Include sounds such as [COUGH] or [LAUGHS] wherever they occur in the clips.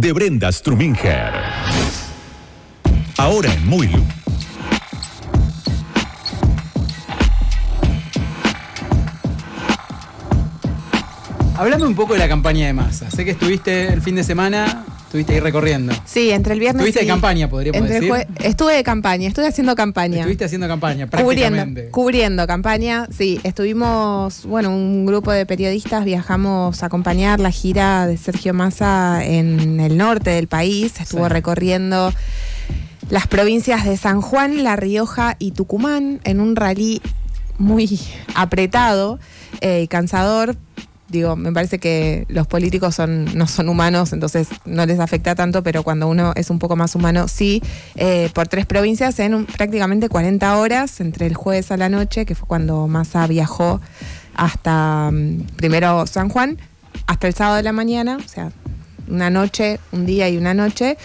de Brenda Struminger. Ahora en Muilu. Hablando un poco de la campaña de masa. Sé que estuviste el fin de semana Estuviste ahí recorriendo. Sí, entre el viernes. Estuviste de campaña, podríamos decir. Estuve de campaña, estuve haciendo campaña. Estuviste haciendo campaña, prácticamente. Cubriendo, cubriendo campaña, sí. Estuvimos, bueno, un grupo de periodistas viajamos a acompañar la gira de Sergio Massa en el norte del país. Estuvo recorriendo las provincias de San Juan, La Rioja y Tucumán en un rally muy apretado eh, y cansador digo, me parece que los políticos no son humanos, entonces no les afecta tanto, pero cuando uno es un poco más humano, sí, eh, por tres provincias en prácticamente 40 horas, entre el jueves a la noche, que fue cuando Massa viajó hasta mm, primero San Juan, hasta el sábado de la mañana, o sea, una noche, un día y una noche,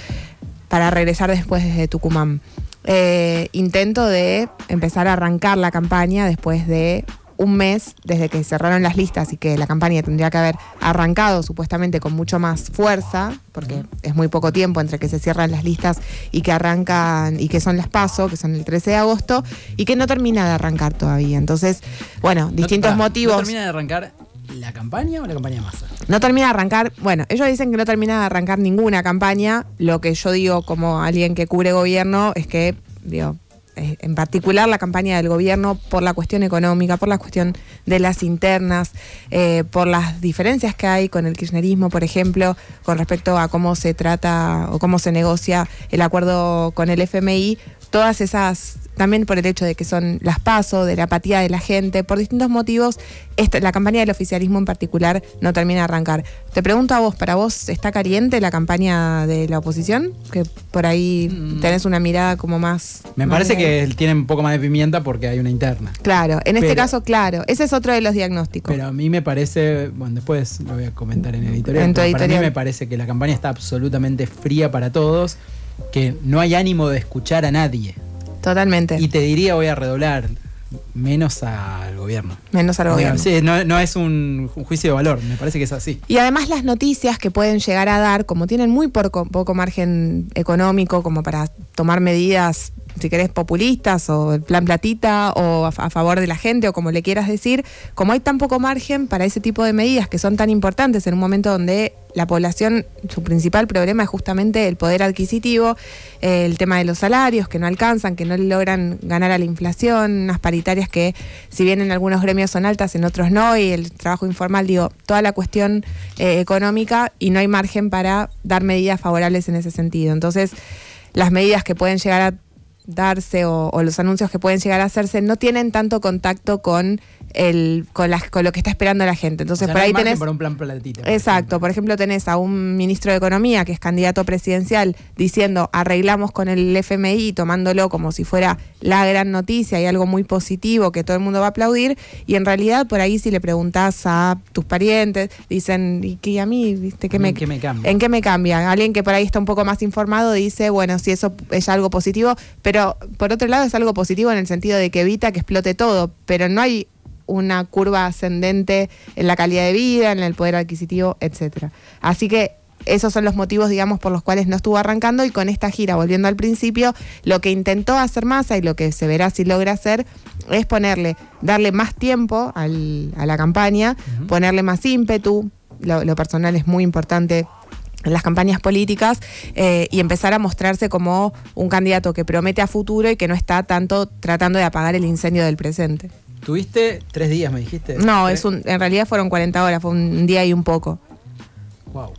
para regresar después desde Tucumán. Eh, intento de empezar a arrancar la campaña después de un mes desde que cerraron las listas y que la campaña tendría que haber arrancado supuestamente con mucho más fuerza, porque es muy poco tiempo entre que se cierran las listas y que arrancan y que son las PASO, que son el 13 de agosto, y que no termina de arrancar todavía. Entonces, bueno, distintos motivos. ¿No termina de arrancar la campaña o la campaña masa? No termina de arrancar, bueno, ellos dicen que no termina de arrancar ninguna campaña, lo que yo digo como alguien que cubre gobierno es que, digo, eh, en particular la campaña del gobierno por la cuestión económica, por la cuestión de las internas, eh, por las diferencias que hay con el kirchnerismo, por ejemplo, con respecto a cómo se trata o cómo se negocia el acuerdo con el FMI, todas esas, también por el hecho de que son las pasos, de la apatía de la gente, por distintos motivos, la campaña del oficialismo en particular no termina de arrancar. Te pregunto a vos, ¿para vos está caliente la campaña de la oposición? Que por ahí mm. tenés una mirada como más... Me parece que tienen un poco más de pimienta porque hay una interna. Claro, en este caso, claro. Ese es otro de los diagnósticos. Pero a mí me parece, bueno, después lo voy a comentar en editorial. editorial. Para mí me parece que la campaña está absolutamente fría para todos que no hay ánimo de escuchar a nadie. Totalmente. Y te diría, voy a redoblar, menos al gobierno. Menos al gobierno. Sí, no, es un juicio de valor, me parece que es así. Y además las noticias que pueden llegar a dar, como tienen muy poco margen económico como para tomar medidas si querés, populistas o el plan platita o a, favor de la gente o como le quieras decir, como hay tan poco margen para ese tipo de medidas que son tan importantes en un momento donde la población, su principal problema es justamente el poder adquisitivo, eh, el tema de los salarios que no alcanzan, que no logran ganar a la inflación, las paritarias que si bien en algunos gremios son altas, en otros no, y el trabajo informal, digo, toda la cuestión eh, económica y no hay margen para dar medidas favorables en ese sentido. Entonces, las medidas que pueden llegar a darse o, los anuncios que pueden llegar a hacerse no tienen tanto contacto con el con, lo que está esperando la gente. Entonces, por ahí tenés. exacto. Por ejemplo, tenés a un ministro de Economía que es candidato presidencial diciendo arreglamos con el FMI, tomándolo como si fuera la gran noticia y algo muy positivo que todo el mundo va a aplaudir. Y en realidad, por ahí, si le preguntas a tus parientes, dicen, ¿y qué a mí? ¿Viste? ¿En qué me cambia? ¿En qué me cambia? Alguien que por ahí está un poco más informado dice, bueno, si eso es algo positivo, pero pero por otro lado es algo positivo en el sentido de que evita que explote todo, pero no hay una curva ascendente en la calidad de vida, en el poder adquisitivo, etcétera. Así que esos son los motivos, digamos, por los cuales no estuvo arrancando y con esta gira, volviendo al principio, lo que intentó hacer Massa y lo que se verá si logra hacer es ponerle, darle más tiempo a la campaña, ponerle más ímpetu. Lo, lo personal es muy importante en las campañas políticas eh, y empezar a mostrarse como un candidato que promete a futuro y que no está tanto tratando de apagar el incendio del presente. ¿Tuviste tres días, me dijiste? No, es un, en realidad fueron 40 horas, fue un día y un poco. Wow.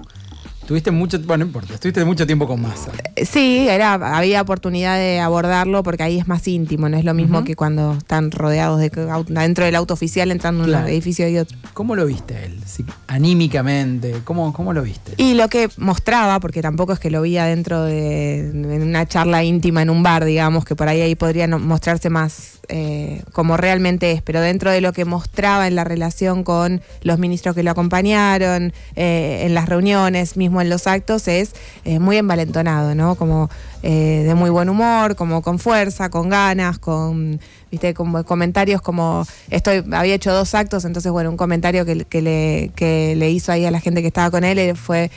Tuviste mucho, bueno, no estuviste mucho tiempo con Massa. Sí, era, había oportunidad de abordarlo porque ahí es más íntimo, no es lo mismo que cuando están rodeados de dentro del auto oficial entrando en un edificio y otro. ¿Cómo lo viste él? anímicamente, ¿cómo, ¿cómo lo viste? Y lo que mostraba, porque tampoco es que lo vía dentro de una charla íntima en un bar, digamos, que por ahí ahí podría mostrarse más eh, como realmente es, pero dentro de lo que mostraba en la relación con los ministros que lo acompañaron, eh, en las reuniones, mismo en los actos es eh, muy envalentonado, ¿no? Como eh, de muy buen humor, como con fuerza, con ganas, con, viste, como comentarios como, estoy, había hecho dos actos, entonces, bueno, un comentario que, le, le hizo ahí a la gente que estaba con él eh, fue...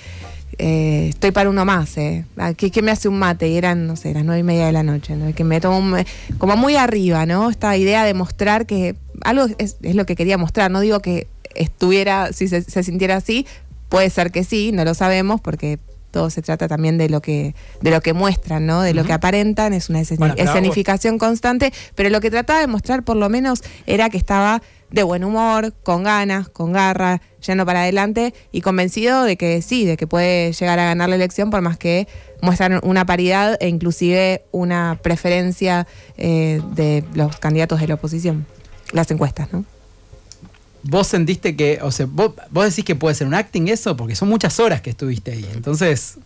estoy para uno más, ¿eh? Ah, ¿Qué, me hace un mate? Y eran, no sé, las nueve y media de la noche, ¿no? Que me tomo como muy arriba, ¿no? Esta idea de mostrar que algo es, lo que quería mostrar, no digo que estuviera, si se sintiera así, Puede ser que sí, no lo sabemos porque todo se trata también de lo que de lo que muestran, ¿no? De lo que aparentan, es una escenificación constante, pero lo que trataba de mostrar por lo menos era que estaba de buen humor, con ganas, con garra, yendo para adelante y convencido de que sí, de que puede llegar a ganar la elección por más que muestran una paridad e inclusive una preferencia eh, de los candidatos de la oposición, las encuestas, ¿no? vos sentiste que, o sea, vos, vos decís que puede ser un acting eso, porque son muchas horas que estuviste ahí. Entonces,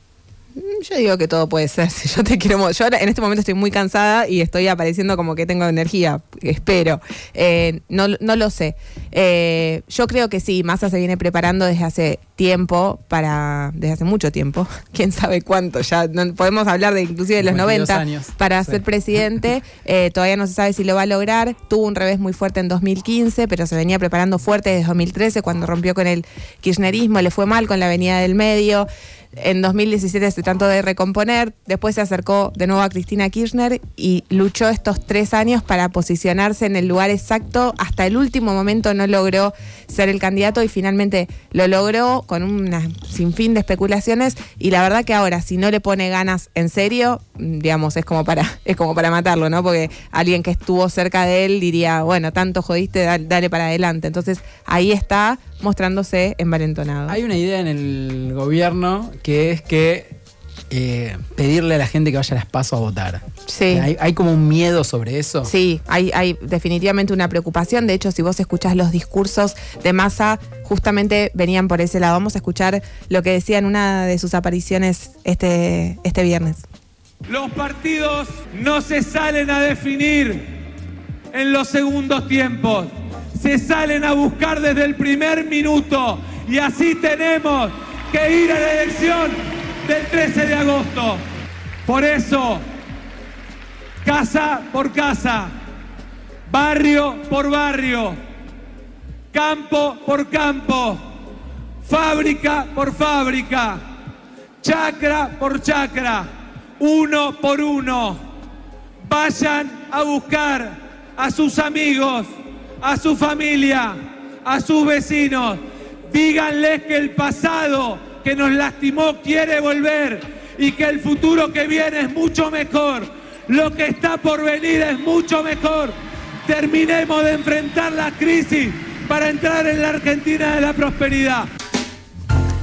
Mm, yo digo que todo puede ser. [LAUGHS] yo te quiero. Yo en este momento estoy muy cansada y estoy apareciendo como que tengo energía. Espero. Eh, no, no, lo sé. Eh, yo creo que sí. Massa se viene preparando desde hace tiempo para. Desde hace mucho tiempo. [LAUGHS] Quién sabe cuánto. Ya podemos hablar de inclusive de los 90. Años. Para ser presidente. Eh, todavía no se sabe si lo va a lograr. Tuvo un revés muy fuerte en 2015, pero se venía preparando fuerte desde 2013 cuando rompió con el kirchnerismo. Le fue mal con la Avenida del Medio. En 2017 se trató de recomponer, después se acercó de nuevo a Cristina Kirchner y luchó estos tres años para posicionarse en el lugar exacto. Hasta el último momento no logró ser el candidato y finalmente lo logró con un sinfín de especulaciones. Y la verdad que ahora, si no le pone ganas en serio, digamos, es como para, [LAUGHS] es como para matarlo, ¿no? Porque alguien que estuvo cerca de él diría, bueno, tanto jodiste, dale, para adelante. Entonces ahí está mostrándose envalentonado. Hay una idea en el gobierno que es que eh, pedirle a la gente que vaya a las PASO a votar. Sí. ¿Hay, como un miedo sobre eso? Sí, hay, hay definitivamente una preocupación. De hecho, si vos escuchás los discursos de masa, justamente venían por ese lado. Vamos a escuchar lo que decía en una de sus apariciones este, este viernes. Los partidos no se salen a definir en los segundos tiempos, se salen a buscar desde el primer minuto y así tenemos que ir a la elección del 13 de agosto. Por eso, casa por casa, barrio por barrio, campo por campo, fábrica por fábrica, chacra por chacra uno por uno. Vayan a buscar a sus amigos, a su familia, a sus vecinos. Díganles que el pasado que nos lastimó quiere volver y que el futuro que viene es mucho mejor. Lo que está por venir es mucho mejor. Terminemos de enfrentar la crisis para entrar en la Argentina de la prosperidad.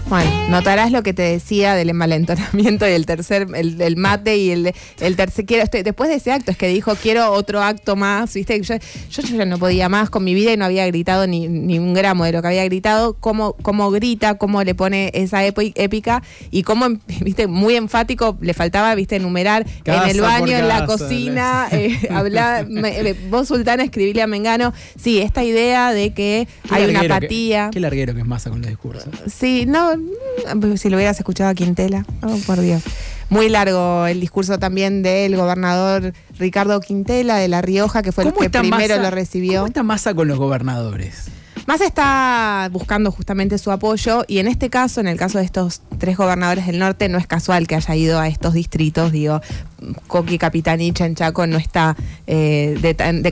Bueno, notarás lo que te decía del envalentonamiento y el tercer, el, mate y el, el tercer, quiero, después de ese acto es que dijo, quiero otro acto más, viste, yo, yo, ya no podía más con mi vida y no había gritado ni, ni un gramo de lo que había gritado, cómo, cómo grita, cómo le pone esa épica y cómo, [LAUGHS] viste, muy enfático, le faltaba, viste, enumerar en el baño, en la cocina, eh, [LAUGHS] habla eh, vos Sultana, escribile a Mengano, sí, esta idea de que hay una apatía. qué larguero que es masa con los discursos. Sí, no, Mm, pues, si lo hubieras escuchado a Quintela, oh, por Dios. Muy largo el discurso también del gobernador Ricardo Quintela de La Rioja, que fue el que primero lo recibió. ¿Cómo está Massa con los gobernadores? Massa está buscando justamente su apoyo y en este caso, en el caso de estos tres gobernadores del norte, no es casual que haya ido a estos distritos, digo, Coqui Capitanich en Chaco no está eh,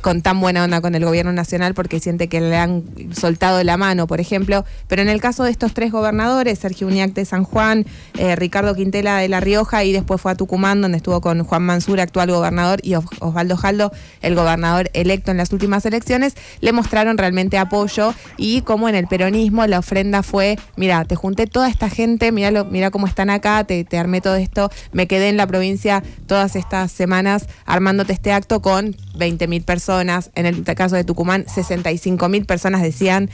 con tan buena onda con el gobierno nacional porque siente que le han soltado la mano, por ejemplo. Pero en el caso de estos tres gobernadores, Sergio Uniac de San Juan, eh, Ricardo Quintela de La Rioja y después fue a Tucumán donde estuvo con Juan Mansur, actual gobernador, y Osvaldo Jaldo, el gobernador electo en las últimas elecciones, le mostraron realmente apoyo y como en el peronismo la ofrenda fue, mira, te junté toda esta gente, mira, mira cómo están acá, te, armé todo esto, me quedé en la provincia todas estas semanas armándote este acto con 20.000 personas, en el caso de Tucumán 65.000 personas decían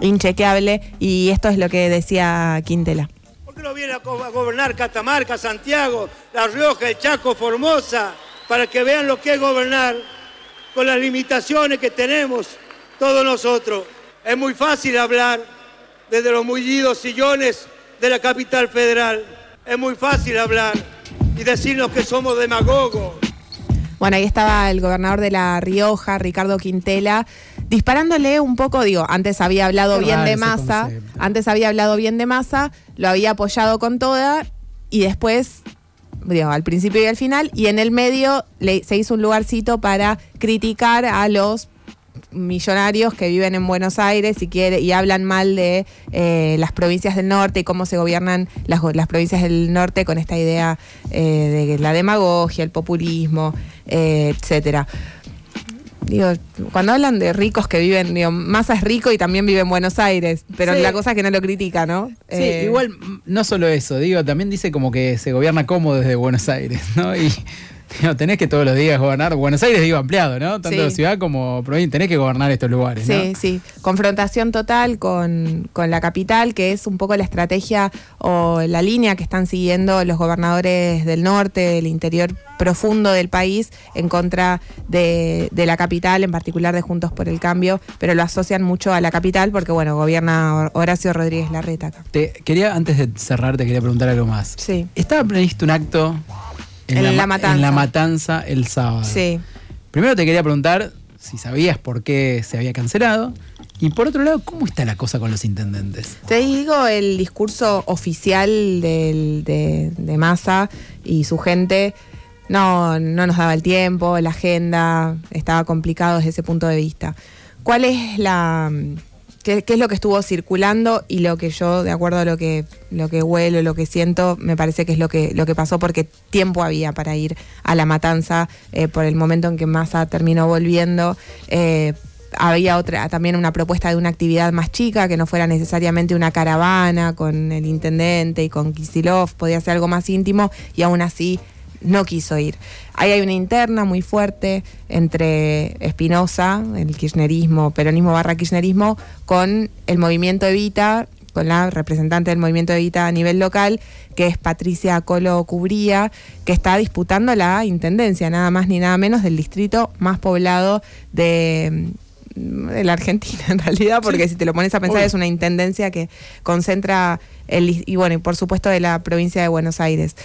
inchequeable y esto es lo que decía Quintela. ¿Por qué no viene a, a gobernar Catamarca, Santiago, La Rioja, el Chaco, Formosa, para que vean lo que es gobernar con las limitaciones que tenemos todos nosotros? Es muy fácil hablar desde los mullidos sillones de la capital federal. Es muy fácil hablar y decirnos que somos demagogos. Bueno, ahí estaba el gobernador de La Rioja, Ricardo Quintela, disparándole un poco, digo, antes había hablado bien de masa, antes había hablado bien de masa, lo había apoyado con toda y después, digo, al principio y al final, y en el medio se hizo un lugarcito para criticar a los millonarios que viven en Buenos Aires y, quiere, y hablan mal de eh, las provincias del norte y cómo se gobiernan las, provincias del norte con esta idea eh, de la demagogia, el populismo, eh, etcétera. Digo, cuando hablan de ricos que viven, digo, Massa es rico y también vive en Buenos Aires, pero la cosa es que no lo critica, ¿no? Sí, igual no solo eso, digo, también dice como que se gobierna cómodo desde Buenos Aires, ¿no? [LAUGHS] tenés que todos los días gobernar. Buenos Aires, digo, ampliado, ¿no? Tanto la ciudad como provincia. Tenés que gobernar estos lugares. Sí, ¿no? sí. Confrontación total con, la capital, que es un poco la estrategia o la línea que están siguiendo los gobernadores del norte, del interior profundo del país, en contra de, la capital, en particular de Juntos por el Cambio, pero lo asocian mucho a la capital porque, bueno, gobierna Horacio Rodríguez Larreta Te quería, antes de cerrar, te quería preguntar algo más. Sí. ¿Estaba previsto un acto en, la, matanza. en, la, matanza. el sábado. Sí. Primero te quería preguntar si sabías por qué se había cancelado. Y por otro lado, ¿cómo está la cosa con los intendentes? Te digo el discurso oficial de, de Massa y su gente. No, no nos daba el tiempo, la agenda estaba complicado desde ese punto de vista. ¿Cuál es la, qué, es lo que estuvo circulando y lo que yo, de acuerdo a lo que, lo que huelo, lo que siento, me parece que es lo que, lo que pasó porque tiempo había para ir a la matanza eh, por el momento en que Massa terminó volviendo. Eh, había otra también una propuesta de una actividad más chica que no fuera necesariamente una caravana con el intendente y con Kisilov, podía ser algo más íntimo y aún así no quiso ir. Ahí hay una interna muy fuerte entre Espinosa, el kirchnerismo, peronismo barra kirchnerismo, con el movimiento Evita, con la representante del movimiento Evita a nivel local, que es Patricia Colo Cubría, que está disputando la intendencia, nada más ni nada menos, del distrito más poblado de mm, la Argentina [LAUGHS] en realidad, porque si te lo pones a pensar es una intendencia que concentra el y bueno, y por supuesto de la provincia de Buenos Aires.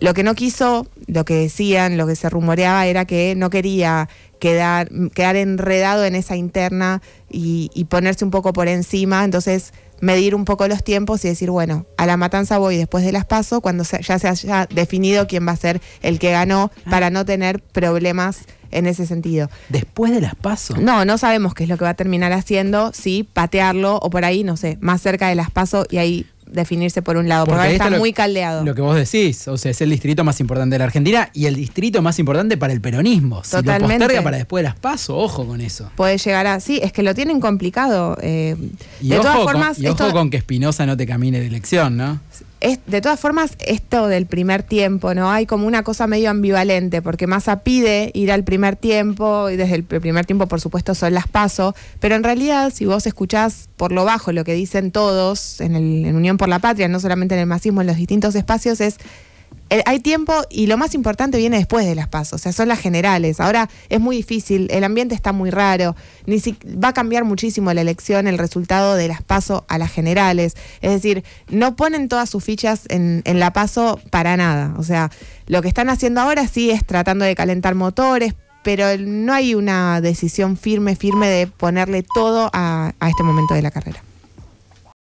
Lo que no quiso, lo que decían, lo que se rumoreaba era que no quería quedar, quedar enredado en esa interna y, ponerse un poco por encima, entonces medir un poco los tiempos y decir, bueno, a la matanza voy después de las paso, cuando ya se haya definido quién va a ser el que ganó, para no tener problemas en ese sentido. ¿Después de las pasos? No, no sabemos qué es lo que va a terminar haciendo, si patearlo o por ahí, no sé, más cerca de las pasos y ahí definirse por un lado, porque, está muy caldeado. Lo que vos decís, o sea, es el distrito más importante de la Argentina y el distrito más importante para el peronismo. Totalmente. Si lo para después de las PASO ojo con eso. Puede llegar a, sí, es que lo tienen complicado. Eh, de todas formas. y ojo con que Espinosa no te camine de elección, ¿no? de todas formas, esto del primer tiempo, ¿no? Hay como una cosa medio ambivalente, porque Massa pide ir al primer tiempo, y desde el primer tiempo, por supuesto, son las pasos, pero en realidad, si vos escuchás por lo bajo lo que dicen todos en, el, en Unión por la Patria, no solamente en el masismo, en los distintos espacios, es eh, hay tiempo y lo más importante viene después de las pasos, o sea, son las generales. Ahora es muy difícil, el ambiente está muy raro, ni si, va a cambiar muchísimo la elección, el resultado de las pasos a las generales. Es decir, no ponen todas sus fichas en, la paso para nada. O sea, lo que están haciendo ahora sí es tratando de calentar motores, pero no hay una decisión firme, firme de ponerle todo a este momento de la carrera.